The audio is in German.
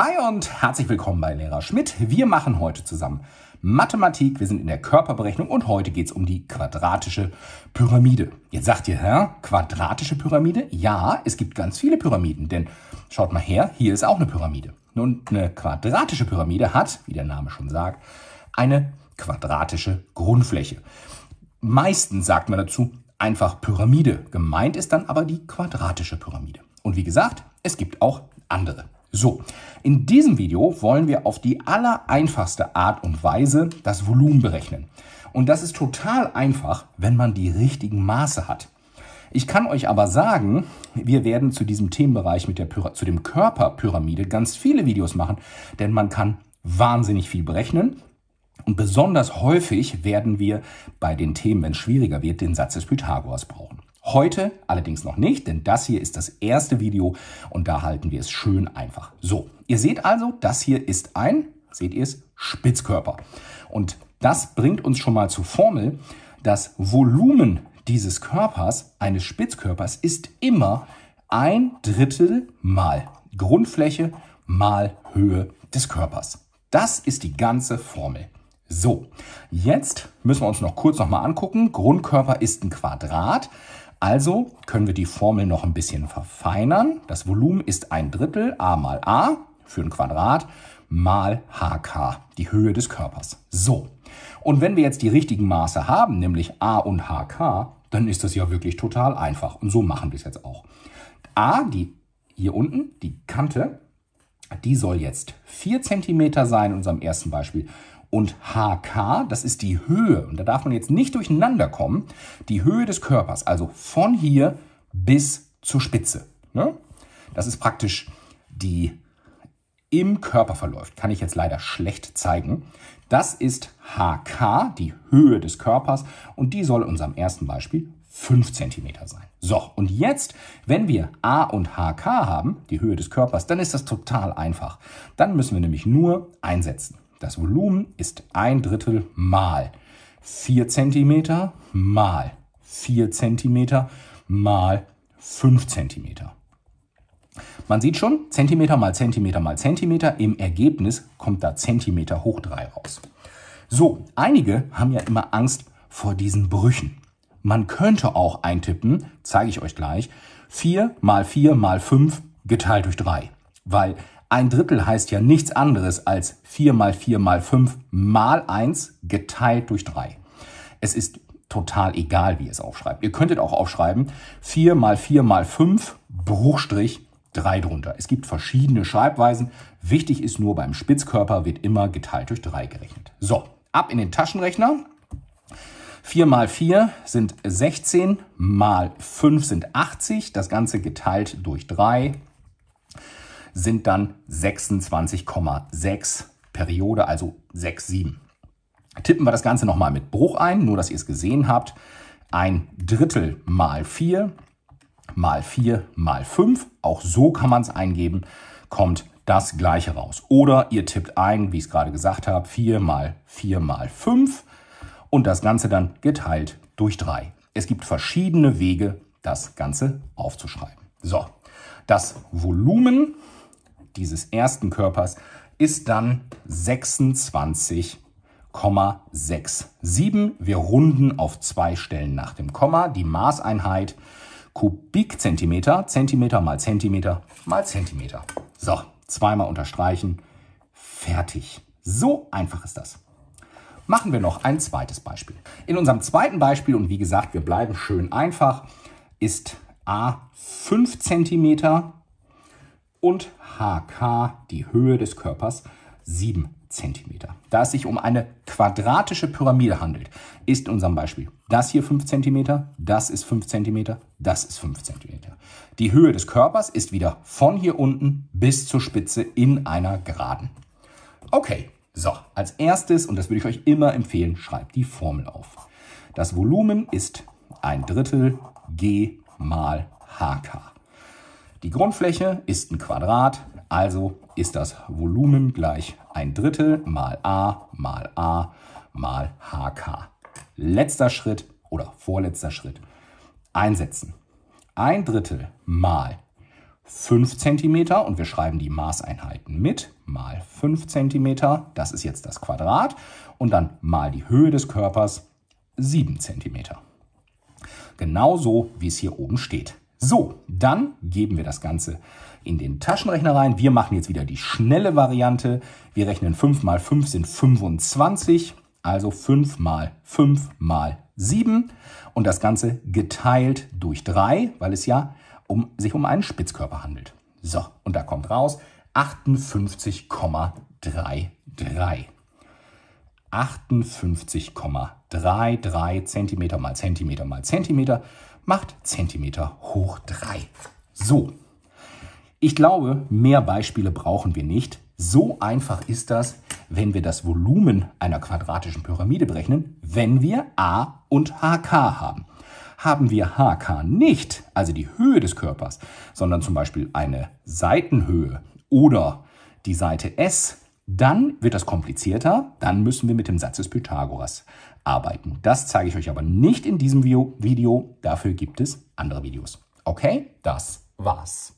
Hi und herzlich willkommen bei Lehrer Schmidt. Wir machen heute zusammen Mathematik, wir sind in der Körperberechnung und heute geht es um die quadratische Pyramide. Jetzt sagt ihr, hä? Quadratische Pyramide? Ja, es gibt ganz viele Pyramiden, denn schaut mal her, hier ist auch eine Pyramide. Nun, eine quadratische Pyramide hat, wie der Name schon sagt, eine quadratische Grundfläche. Meistens sagt man dazu einfach Pyramide. Gemeint ist dann aber die quadratische Pyramide. Und wie gesagt, es gibt auch andere. So, in diesem Video wollen wir auf die allereinfachste Art und Weise das Volumen berechnen. Und das ist total einfach, wenn man die richtigen Maße hat. Ich kann euch aber sagen, wir werden zu diesem Themenbereich mit der Pyra zu dem Körperpyramide ganz viele Videos machen, denn man kann wahnsinnig viel berechnen. Und besonders häufig werden wir bei den Themen, wenn es schwieriger wird, den Satz des Pythagoras brauchen. Heute allerdings noch nicht, denn das hier ist das erste Video und da halten wir es schön einfach. So, ihr seht also, das hier ist ein, seht ihr es, Spitzkörper. Und das bringt uns schon mal zur Formel, das Volumen dieses Körpers, eines Spitzkörpers, ist immer ein Drittel mal Grundfläche mal Höhe des Körpers. Das ist die ganze Formel. So, jetzt müssen wir uns noch kurz nochmal angucken. Grundkörper ist ein Quadrat. Also können wir die Formel noch ein bisschen verfeinern. Das Volumen ist ein Drittel a mal a für ein Quadrat mal hk, die Höhe des Körpers. So, und wenn wir jetzt die richtigen Maße haben, nämlich a und hk, dann ist das ja wirklich total einfach. Und so machen wir es jetzt auch. a, die hier unten, die Kante, die soll jetzt 4 cm sein in unserem ersten Beispiel und HK, das ist die Höhe, und da darf man jetzt nicht durcheinander kommen, die Höhe des Körpers, also von hier bis zur Spitze. Ne? Das ist praktisch die im Körper verläuft, kann ich jetzt leider schlecht zeigen. Das ist HK, die Höhe des Körpers, und die soll in unserem ersten Beispiel 5 cm sein. So, und jetzt, wenn wir A und HK haben, die Höhe des Körpers, dann ist das total einfach. Dann müssen wir nämlich nur einsetzen. Das Volumen ist ein Drittel mal 4 cm mal 4 cm mal 5 cm. Man sieht schon, Zentimeter mal Zentimeter mal Zentimeter, im Ergebnis kommt da Zentimeter hoch 3 raus. So, einige haben ja immer Angst vor diesen Brüchen. Man könnte auch eintippen, zeige ich euch gleich, 4 mal 4 mal 5 geteilt durch 3. Weil ein Drittel heißt ja nichts anderes als 4 mal 4 mal 5 mal 1 geteilt durch 3. Es ist total egal, wie ihr es aufschreibt. Ihr könntet auch aufschreiben 4 mal 4 mal 5 Bruchstrich 3 drunter. Es gibt verschiedene Schreibweisen. Wichtig ist nur, beim Spitzkörper wird immer geteilt durch 3 gerechnet. So, ab in den Taschenrechner. 4 mal 4 sind 16, mal 5 sind 80, das Ganze geteilt durch 3 sind dann 26,6 Periode, also 6,7. Tippen wir das Ganze nochmal mit Bruch ein, nur dass ihr es gesehen habt. Ein Drittel mal 4 mal 4 mal 5, auch so kann man es eingeben, kommt das gleiche raus. Oder ihr tippt ein, wie ich es gerade gesagt habe, 4 mal 4 mal 5 und das Ganze dann geteilt durch 3. Es gibt verschiedene Wege, das Ganze aufzuschreiben. So, das Volumen dieses ersten Körpers ist dann 26,67. Wir runden auf zwei Stellen nach dem Komma die Maßeinheit Kubikzentimeter, Zentimeter mal Zentimeter mal Zentimeter. So, zweimal unterstreichen, fertig. So einfach ist das. Machen wir noch ein zweites Beispiel. In unserem zweiten Beispiel, und wie gesagt, wir bleiben schön einfach, ist A 5 cm und HK, die Höhe des Körpers, 7 cm. Da es sich um eine quadratische Pyramide handelt, ist in unserem Beispiel das hier 5 cm, das ist 5 cm, das ist 5 cm. Die Höhe des Körpers ist wieder von hier unten bis zur Spitze in einer Geraden. Okay, so, als erstes, und das würde ich euch immer empfehlen, schreibt die Formel auf. Das Volumen ist ein Drittel G mal HK. Die Grundfläche ist ein Quadrat, also ist das Volumen gleich ein Drittel mal a mal a mal hk. Letzter Schritt oder vorletzter Schritt. Einsetzen. Ein Drittel mal 5 cm und wir schreiben die Maßeinheiten mit, mal 5 cm, das ist jetzt das Quadrat und dann mal die Höhe des Körpers 7 cm. Genauso wie es hier oben steht. So, dann geben wir das Ganze in den Taschenrechner rein. Wir machen jetzt wieder die schnelle Variante. Wir rechnen 5 mal 5 sind 25, also 5 mal 5 mal 7 und das Ganze geteilt durch 3, weil es ja um, sich um einen Spitzkörper handelt. So, und da kommt raus 58,33. 58,33 Zentimeter mal Zentimeter mal Zentimeter macht Zentimeter hoch 3. So, ich glaube, mehr Beispiele brauchen wir nicht. So einfach ist das, wenn wir das Volumen einer quadratischen Pyramide berechnen, wenn wir A und HK haben. Haben wir HK nicht, also die Höhe des Körpers, sondern zum Beispiel eine Seitenhöhe oder die Seite S, dann wird das komplizierter, dann müssen wir mit dem Satz des Pythagoras arbeiten. Das zeige ich euch aber nicht in diesem Video, dafür gibt es andere Videos. Okay, das war's.